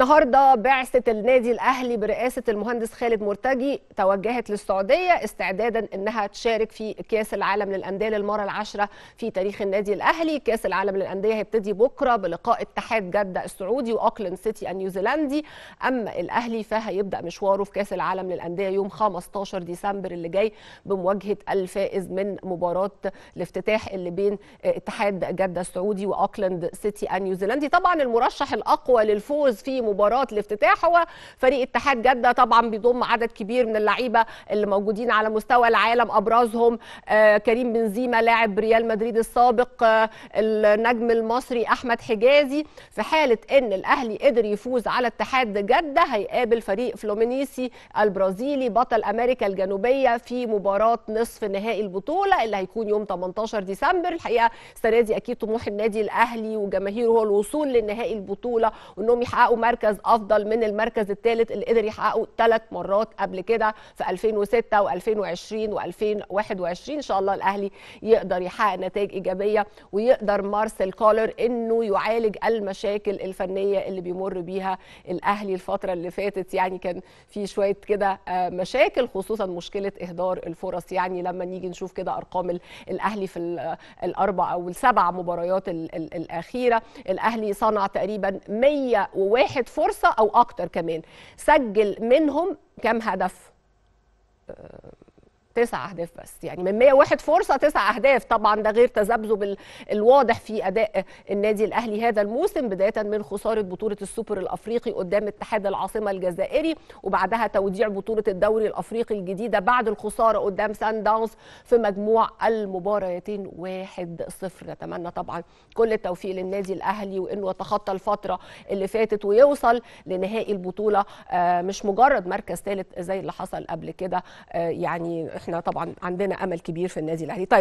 النهارده بعثه النادي الاهلي برئاسه المهندس خالد مرتجي توجهت للسعوديه استعدادا انها تشارك في كاس العالم للانديه للمره العاشره في تاريخ النادي الاهلي، كاس العالم للانديه هيبتدي بكره بلقاء اتحاد جده السعودي واوكلاند سيتي النيوزيلندي، اما الاهلي فهيبدا مشواره في كاس العالم للانديه يوم 15 ديسمبر اللي جاي بمواجهه الفائز من مباراه الافتتاح اللي بين اتحاد جده السعودي واوكلاند سيتي النيوزيلندي، طبعا المرشح الاقوى للفوز في مباراه الافتتاح هو فريق اتحاد جده طبعا بيضم عدد كبير من اللعيبه اللي موجودين على مستوى العالم ابرزهم آه، كريم بنزيما لاعب ريال مدريد السابق آه، النجم المصري احمد حجازي في حاله ان الاهلي قدر يفوز على اتحاد جده هيقابل فريق فلومينيسي البرازيلي بطل امريكا الجنوبيه في مباراه نصف نهائي البطوله اللي هيكون يوم 18 ديسمبر الحقيقه السنه دي اكيد طموح النادي الاهلي وجماهيره هو الوصول لنهائي البطوله وانهم يحققوا مركز مركز افضل من المركز الثالث اللي قدر يحققه ثلاث مرات قبل كده في 2006 و2020 و2021 ان شاء الله الاهلي يقدر يحقق نتائج ايجابيه ويقدر مارسيل كولر انه يعالج المشاكل الفنيه اللي بيمر بيها الاهلي الفتره اللي فاتت يعني كان في شويه كده آه، مشاكل خصوصا مشكله اهدار الفرص يعني لما نيجي نشوف كده ارقام الاهلي في آه، الاربع او السبع مباريات الاخيره الاهلي صنع تقريبا 101 فرصه او اكتر كمان سجل منهم كام هدف تسع اهداف بس يعني من 101 فرصه تسع اهداف طبعا ده غير تذبذب الواضح في اداء النادي الاهلي هذا الموسم بدايه من خساره بطوله السوبر الافريقي قدام اتحاد العاصمه الجزائري وبعدها توديع بطوله الدوري الافريقي الجديده بعد الخساره قدام سان داونز في مجموع المباراتين 1-0 نتمنى طبعا كل التوفيق للنادي الاهلي وانه يتخطى الفتره اللي فاتت ويوصل لنهائي البطوله آه، مش مجرد مركز ثالث زي اللي حصل قبل كده آه، يعني احنا احنا طبعا عندنا امل كبير في النادي الاهلي طيب